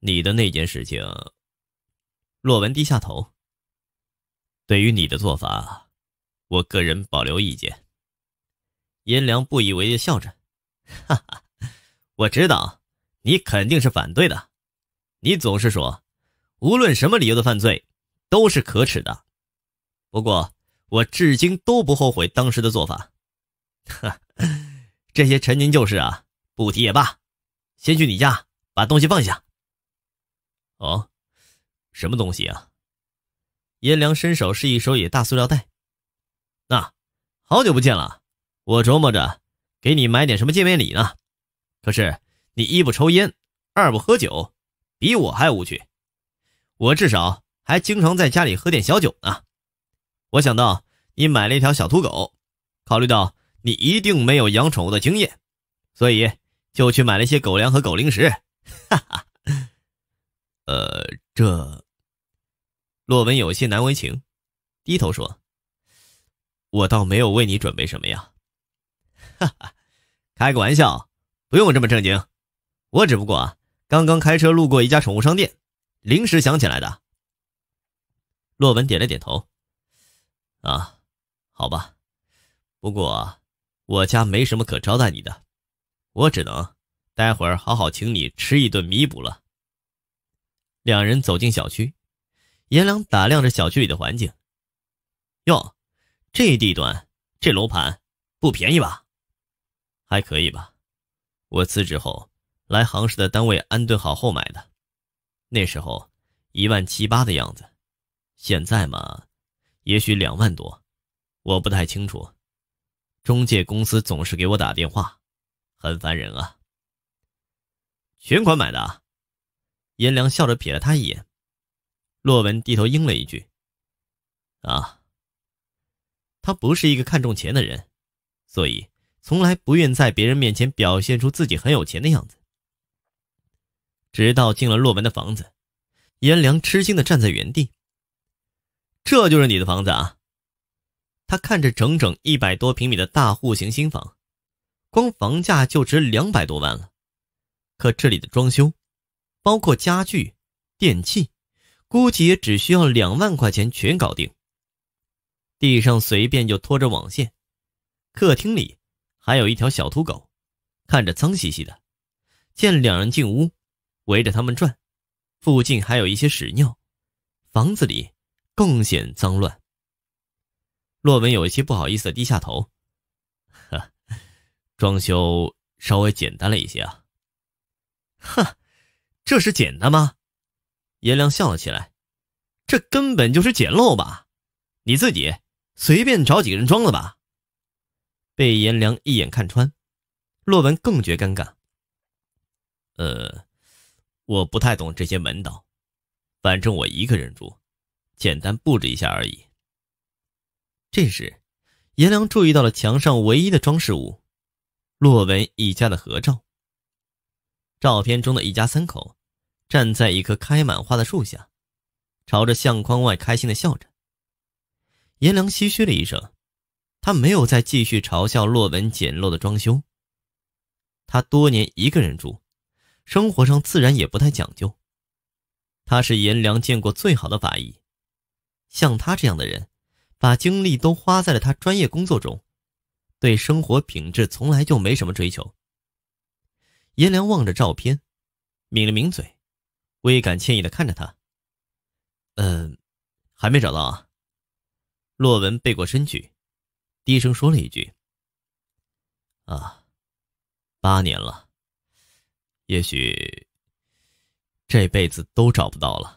你的那件事情，洛文低下头。对于你的做法，我个人保留意见。颜良不以为意，笑着：“哈哈，我知道你肯定是反对的。你总是说，无论什么理由的犯罪都是可耻的。不过我至今都不后悔当时的做法。哈，这些陈年旧事啊，不提也罢。先去你家把东西放下。”哦，什么东西啊？颜良伸手是一手里大塑料袋。那，好久不见了，我琢磨着给你买点什么见面礼呢。可是你一不抽烟，二不喝酒，比我还无趣。我至少还经常在家里喝点小酒呢。我想到你买了一条小土狗，考虑到你一定没有养宠物的经验，所以就去买了一些狗粮和狗零食。哈哈。呃，这，洛文有些难为情，低头说：“我倒没有为你准备什么呀。”哈哈，开个玩笑，不用这么正经。我只不过刚刚开车路过一家宠物商店，临时想起来的。洛文点了点头：“啊，好吧。不过我家没什么可招待你的，我只能待会儿好好请你吃一顿，弥补了。”两人走进小区，颜良打量着小区里的环境。哟，这地段，这楼盘，不便宜吧？还可以吧。我辞职后，来杭市的单位安顿好后买的。那时候，一万七八的样子。现在嘛，也许两万多，我不太清楚。中介公司总是给我打电话，很烦人啊。全款买的。颜良笑着瞥了他一眼，洛文低头应了一句：“啊。”他不是一个看重钱的人，所以从来不愿在别人面前表现出自己很有钱的样子。直到进了洛文的房子，颜良吃惊的站在原地：“这就是你的房子啊？”他看着整整一百多平米的大户型新房，光房价就值两百多万了，可这里的装修……包括家具、电器，估计也只需要两万块钱全搞定。地上随便就拖着网线，客厅里还有一条小土狗，看着脏兮兮的。见两人进屋，围着他们转。附近还有一些屎尿，房子里更显脏乱。洛文有些不好意思的低下头：“呵，装修稍微简单了一些啊。”“哈。”这是捡的吗？颜良笑了起来，这根本就是捡漏吧！你自己随便找几个人装了吧。被颜良一眼看穿，洛文更觉尴尬。呃，我不太懂这些门道，反正我一个人住，简单布置一下而已。这时，颜良注意到了墙上唯一的装饰物——洛文一家的合照。照片中的一家三口。站在一棵开满花的树下，朝着相框外开心的笑着。颜良唏嘘了一声，他没有再继续嘲笑洛文简陋的装修。他多年一个人住，生活上自然也不太讲究。他是颜良见过最好的法医，像他这样的人，把精力都花在了他专业工作中，对生活品质从来就没什么追求。颜良望着照片，抿了抿嘴。微感歉意的看着他，嗯，还没找到啊。洛文背过身去，低声说了一句：“啊，八年了，也许这辈子都找不到了。”